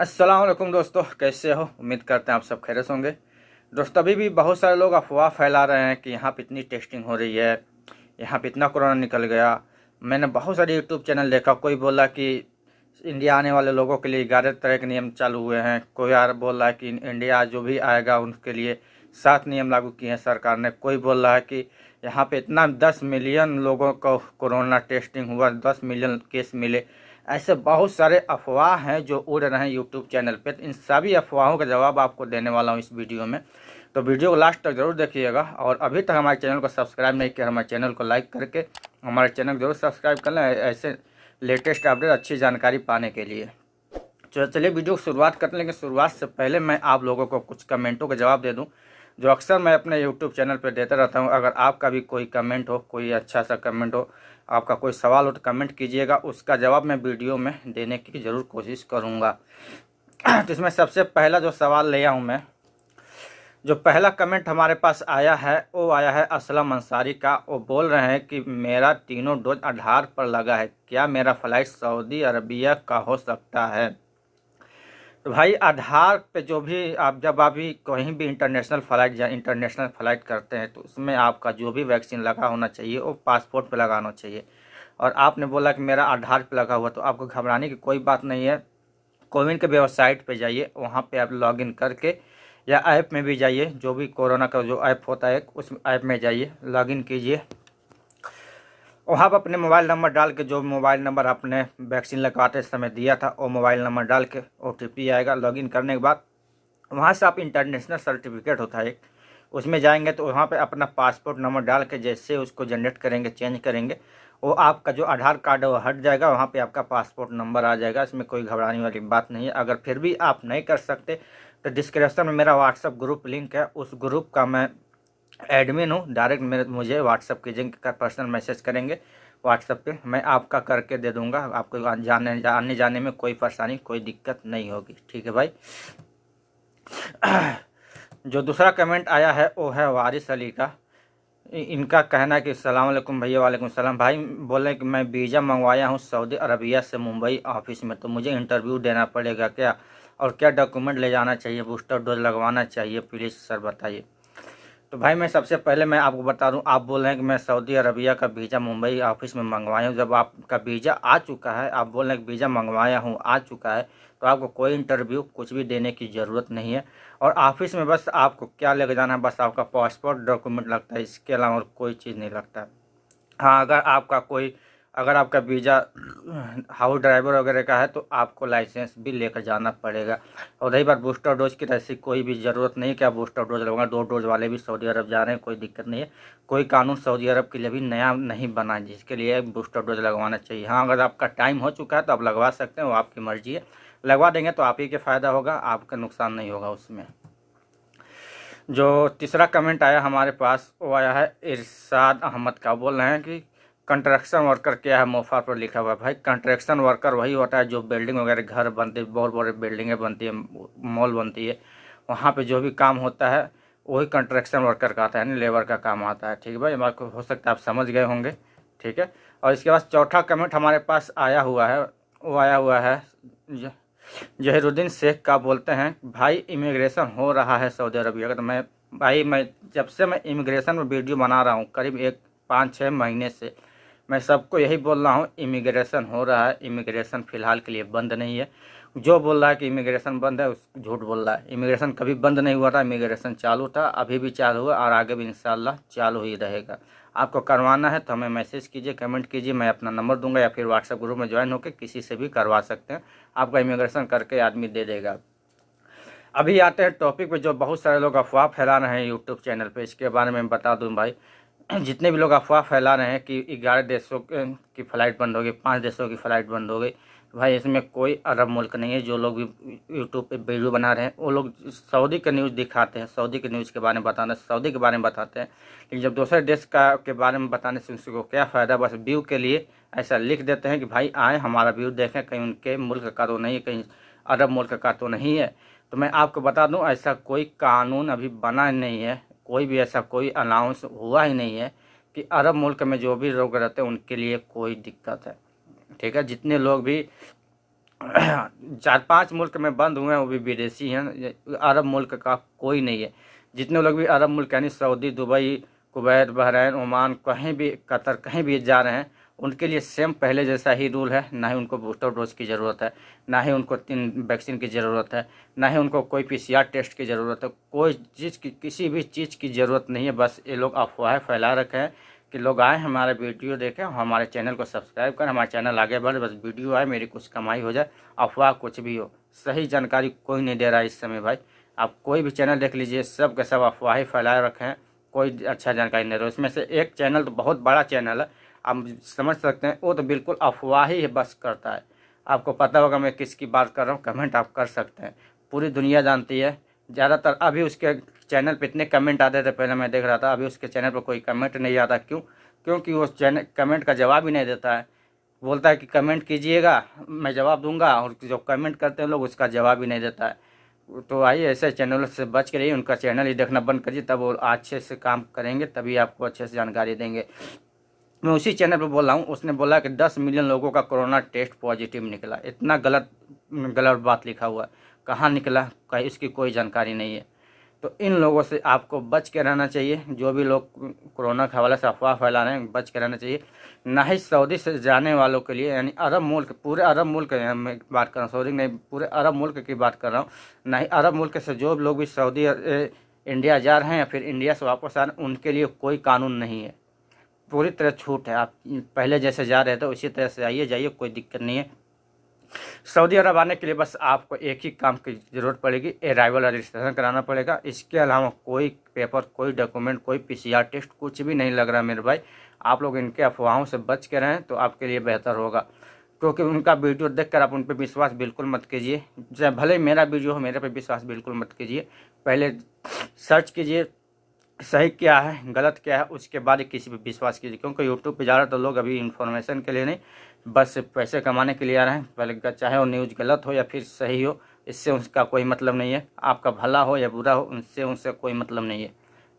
असलकुम दोस्तों कैसे हो उम्मीद करते हैं आप सब खैरस होंगे दोस्तों अभी भी बहुत सारे लोग अफवाह फैला रहे हैं कि यहाँ पर इतनी टेस्टिंग हो रही है यहाँ पर इतना कोरोना निकल गया मैंने बहुत सारे यूट्यूब चैनल देखा कोई बोला कि इंडिया आने वाले लोगों के लिए ग्यारह तरह के नियम चालू हुए हैं कोई यार बोल रहा है कि इंडिया जो भी आएगा उनके लिए सात नियम लागू किए हैं सरकार ने कोई बोल रहा है कि यहाँ पे इतना दस मिलियन लोगों को कोरोना टेस्टिंग हुआ दस मिलियन केस मिले ऐसे बहुत सारे अफवाह हैं जो उड़ रहे हैं यूट्यूब चैनल पर इन सभी अफवाहों का जवाब आपको देने वाला हूँ इस वीडियो में तो वीडियो को लास्ट तक जरूर देखिएगा और अभी तक हमारे चैनल को सब्सक्राइब नहीं किया हमारे चैनल को लाइक करके हमारे चैनल को जरूर सब्सक्राइब कर लें ऐसे लेटेस्ट अपडेट अच्छी जानकारी पाने के लिए तो चलिए वीडियो की शुरुआत करने लेकिन शुरुआत से पहले मैं आप लोगों को कुछ कमेंटों का जवाब दे दूँ जो अक्सर मैं अपने यूट्यूब चैनल पर देता रहता हूँ अगर आपका भी कोई कमेंट हो कोई अच्छा सा कमेंट हो आपका कोई सवाल हो तो कमेंट कीजिएगा उसका जवाब मैं वीडियो में देने की ज़रूर कोशिश करूँगा तो इसमें सबसे पहला जो सवाल लिया हूँ मैं जो पहला कमेंट हमारे पास आया है वो आया है असलम अंसारी का वो बोल रहे हैं कि मेरा तीनों डोज आधार पर लगा है क्या मेरा फ्लाइट सऊदी अरबिया का हो सकता है तो भाई आधार पे जो भी आप जब आप भी कहीं भी इंटरनेशनल फ्लाइट या इंटरनेशनल फ्लाइट करते हैं तो उसमें आपका जो भी वैक्सीन लगा होना चाहिए वो पासपोर्ट पे लगाना चाहिए और आपने बोला कि मेरा आधार पे लगा हुआ तो आपको घबराने की कोई बात नहीं है कोविन के वेबसाइट पे जाइए वहाँ पे आप लॉगिन करके या ऐप में भी जाइए जो भी कोरोना का जो ऐप होता है उस ऐप में जाइए लॉगिन कीजिए और आप अपने मोबाइल नंबर डाल के जो मोबाइल नंबर आपने वैक्सीन लगवाते समय दिया था वो मोबाइल नंबर डाल के ओ आएगा लॉगिन करने के बाद वहाँ से आप इंटरनेशनल सर्टिफिकेट होता है एक उसमें जाएंगे तो वहाँ पे अपना पासपोर्ट नंबर डाल के जैसे उसको जनरेट करेंगे चेंज करेंगे वो आपका जो आधार कार्ड है वो हट जाएगा वहाँ पे आपका पासपोर्ट नंबर आ जाएगा इसमें कोई घबराने वाली बात नहीं है अगर फिर भी आप नहीं कर सकते तो डिस्क्रिप्शन में मेरा व्हाट्सअप ग्रुप लिंक है उस ग्रुप का मैं एडमिन हूँ डायरेक्ट मेरे मुझे व्हाट्सअप कीजिए पर्सनल मैसेज करेंगे व्हाट्सअप पे मैं आपका करके दे दूंगा आपको जाने आने जाने में कोई परेशानी कोई दिक्कत नहीं होगी ठीक है भाई जो दूसरा कमेंट आया है वो है वारिस अली का इनका कहना है कि सलामकुम भैया वालेकुम सलाम भाई बोले कि मैं वीज़ा मंगवाया हूँ सऊदी अरबिया से मुंबई ऑफिस में तो मुझे इंटरव्यू देना पड़ेगा क्या और क्या डॉक्यूमेंट ले जाना चाहिए बूस्टर डोज लगवाना चाहिए प्लीज़ सर बताइए तो भाई मैं सबसे पहले मैं आपको बता दूं आप बोल रहे हैं कि मैं सऊदी अरबिया का वीज़ा मुंबई ऑफिस में मंगवाया हूं जब आपका वीज़ा आ चुका है आप बोल रहे हैं कि वीज़ा मंगवाया हूं आ चुका है तो आपको कोई इंटरव्यू कुछ भी देने की ज़रूरत नहीं है और ऑफिस में बस आपको क्या लेके जाना है बस आपका पासपोर्ट डॉक्यूमेंट लगता है इसके अलावा और कोई चीज़ नहीं लगता हाँ अगर आपका कोई अगर आपका वीज़ा हाउस ड्राइवर वगैरह का है तो आपको लाइसेंस भी लेकर जाना पड़ेगा और रही बात बूस्टर डोज की ऐसी कोई भी ज़रूरत नहीं कि आप बूस्टर डोज लगवाएं दो डोज वाले भी सऊदी अरब जा रहे हैं कोई दिक्कत नहीं है कोई कानून सऊदी अरब के लिए भी नया नहीं बना जिसके लिए बूस्टर डोज लगवाना चाहिए हाँ अगर आपका टाइम हो चुका है तो आप लगवा सकते हैं वो आपकी मर्जी है लगवा देंगे तो आप ही के फ़ायदा होगा आपका नुकसान नहीं होगा उसमें जो तीसरा कमेंट आया हमारे पास वो आया है इरशाद अहमद का बोल रहे हैं कि कंस्ट्रक्शन वर्कर क्या है मोफार पर लिखा हुआ है भाई कंस्ट्रक्शन वर्कर वही होता है जो बिल्डिंग वगैरह घर बनते बहुत बड़े बिल्डिंगें बनती है मॉल बनती है वहाँ पे जो भी काम होता है वही कंस्ट्रक्शन वर्कर का आता है यानी लेबर का काम आता है ठीक है भाई आपको हो सकता है आप समझ गए होंगे ठीक है और इसके बाद चौथा कमेंट हमारे पास आया हुआ है वो आया हुआ है जहरुद्दीन शेख का बोलते हैं भाई इमिग्रेशन हो रहा है सऊदी अरबिया का तो मैं भाई मैं जब से मैं इमिग्रेशन में वीडियो बना रहा हूँ करीब एक पाँच छः महीने से मैं सबको यही बोल रहा हूँ इमिग्रेशन हो रहा है इमिग्रेशन फिलहाल के लिए बंद नहीं है जो बोल रहा है कि इमिग्रेशन बंद है उस झूठ बोल रहा है इमिग्रेशन कभी बंद नहीं हुआ था इमिग्रेशन चालू था अभी भी चालू हुआ और आगे भी इंशाल्लाह चालू ही रहेगा आपको करवाना है तो हमें मैसेज कीजिए कमेंट कीजिए मैं अपना नंबर दूंगा या फिर व्हाट्सएप ग्रुप में ज्वाइन होकर किसी से भी करवा सकते हैं आपका इमिग्रेशन करके आदमी दे देगा अभी आते हैं टॉपिक पे जो बहुत सारे लोग अफवाह फैला रहे हैं यूट्यूब चैनल पे इसके बारे में बता दूं भाई जितने भी लोग अफवाह फैला रहे हैं कि ग्यारह देशों की फ़्लाइट बंद होगी पांच देशों की फ़्लाइट बंद हो गई तो भाई इसमें कोई अरब मुल्क नहीं है जो लोग भी यूट्यूब पे वीडियो बना रहे हैं वो लोग सऊदी का न्यूज़ दिखाते हैं सऊदी के न्यूज़ के बारे में बताना सऊदी के बारे में बताते हैं लेकिन जब दूसरे देश का के बारे में बताने से उनको क्या फ़ायदा बस व्यू के लिए ऐसा लिख देते हैं कि भाई आए हमारा व्यू देखें कहीं उनके मुल्क का तो नहीं है कहीं अरब मुल्क का तो नहीं है तो मैं आपको बता दूं ऐसा कोई कानून अभी बना नहीं है कोई भी ऐसा कोई अनाउंस हुआ ही नहीं है कि अरब मुल्क में जो भी लोग रहते हैं उनके लिए कोई दिक्कत है ठीक है जितने लोग भी चार पांच मुल्क में बंद हुए हैं वो भी विदेशी हैं अरब मुल्क का कोई नहीं है जितने लोग भी अरब मुल्क यानी Saudi Dubai Kuwait Bahrain Oman कहीं भी कतर कहीं भी जा रहे हैं उनके लिए सेम पहले जैसा ही रूल है ना ही उनको बूस्टर डोज की ज़रूरत है ना ही उनको तीन वैक्सीन की ज़रूरत है ना ही उनको कोई पीसीआर टेस्ट की ज़रूरत है कोई चीज़ की किसी भी चीज़ की ज़रूरत नहीं है बस ये लोग अफवाहें फैला रखे हैं कि लोग आए हमारा वीडियो देखें हमारे चैनल को सब्सक्राइब करें हमारा चैनल आगे बढ़े बस वीडियो आए मेरी कुछ कमाई हो जाए अफवाह कुछ भी हो सही जानकारी कोई नहीं दे रहा है इस समय भाई आप कोई भी चैनल देख लीजिए सब के सब अफवाहें फैला रखे हैं कोई अच्छा जानकारी नहीं रहा इसमें से एक चैनल तो बहुत बड़ा चैनल है आप समझ सकते हैं वो तो बिल्कुल अफवाह ही बस करता है आपको पता होगा मैं किसकी बात कर रहा हूँ कमेंट आप कर सकते हैं पूरी दुनिया जानती है ज़्यादातर अभी उसके चैनल पर इतने कमेंट आते थे पहले मैं देख रहा था अभी उसके चैनल पर कोई कमेंट नहीं आता क्यों क्योंकि वो चैनल कमेंट का जवाब ही नहीं देता है बोलता है कि कमेंट कीजिएगा मैं जवाब दूंगा और जो कमेंट करते हैं लोग उसका जवाब ही नहीं देता है तो आइए ऐसे चैनलों से बच के रहिए उनका चैनल ही देखना बंद करिए तब वो अच्छे से काम करेंगे तभी आपको अच्छे से जानकारी देंगे मैं उसी चैनल पर बोल रहा हूँ उसने बोला कि 10 मिलियन लोगों का कोरोना टेस्ट पॉजिटिव निकला इतना गलत गलत बात लिखा हुआ है कहाँ निकला कहीं इसकी कोई जानकारी नहीं है तो इन लोगों से आपको बच के रहना चाहिए जो भी लोग कोरोना के हवाले से अफवाह फैला रहे हैं बच के रहना चाहिए ना ही सऊदी से जाने वालों के लिए यानी अरब मुल्क पूरे अरब मुल्क मैं बात कर रहा हूँ सऊदी नहीं पूरे अरब मुल्क की बात कर रहा हूँ ना ही अरब मुल्क से जो लोग भी सऊदी इंडिया जा रहे हैं या फिर इंडिया से वापस आ रहे हैं उनके लिए कोई कानून नहीं है पूरी तरह छूट है आप पहले जैसे जा रहे थे उसी तरह से आइए जाइए कोई दिक्कत नहीं है सऊदी अरब आने के लिए बस आपको एक ही काम की ज़रूरत पड़ेगी अराइवल रजिस्ट्रेशन कराना पड़ेगा इसके अलावा कोई पेपर कोई डॉक्यूमेंट कोई पीसीआर टेस्ट कुछ भी नहीं लग रहा मेरे भाई आप लोग इनके अफवाहों से बच के रहें तो आपके लिए बेहतर होगा क्योंकि उनका वीडियो देखकर आप उन पर विश्वास बिल्कुल मत कीजिए चाहे भले मेरा वीडियो हो मेरे पर विश्वास बिल्कुल मत कीजिए पहले सर्च कीजिए सही क्या है गलत क्या है उसके बाद किसी पर विश्वास कीजिए क्योंकि यूट्यूब पर ज़्यादातर लोग अभी इन्फॉर्मेशन के लिए नहीं बस पैसे कमाने के लिए आ रहे हैं पहले चाहे वो न्यूज़ गलत हो या फिर सही हो इससे उसका कोई मतलब नहीं है आपका भला हो या बुरा हो उनसे उनसे कोई मतलब नहीं है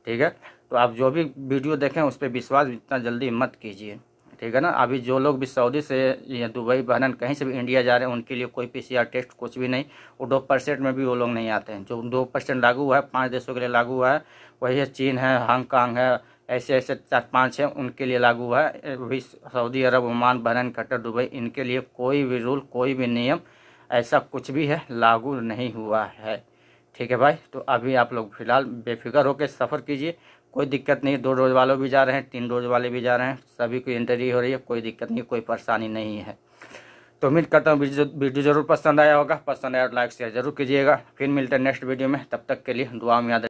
ठीक है तो आप जो भी वीडियो देखें उस पर विश्वास इतना जल्दी मत कीजिए ठीक है ना अभी जो लोग भी सऊदी से या दुबई बहन कहीं से भी इंडिया जा रहे हैं उनके लिए कोई पीसीआर टेस्ट कुछ भी नहीं और दो परसेंट में भी वो लोग नहीं आते हैं जो दो परसेंट लागू हुआ है पाँच देशों के लिए लागू हुआ है वही है चीन है हांगकांग है ऐसे ऐसे चार पाँच हैं उनके लिए लागू हुआ है अभी Saudi Arabia Oman Bahrain Qatar Dubai इनके लिए कोई भी रूल कोई भी नियम ऐसा कुछ भी है लागू नहीं हुआ है ठीक है भाई तो अभी आप लोग फिलहाल बेफिक्र होकर सफ़र कीजिए कोई दिक्कत नहीं दो रोज वालों भी जा रहे हैं तीन रोज वाले भी जा रहे हैं सभी की इंटरव्यू हो रही है कोई दिक्कत नहीं कोई परेशानी नहीं है तो उम्मीद करता हूँ वीडियो जरूर पसंद आया होगा पसंद आया और तो लाइक शेयर जरूर कीजिएगा फिर मिलते हैं नेक्स्ट वीडियो में तब तक के लिए दुआ में याद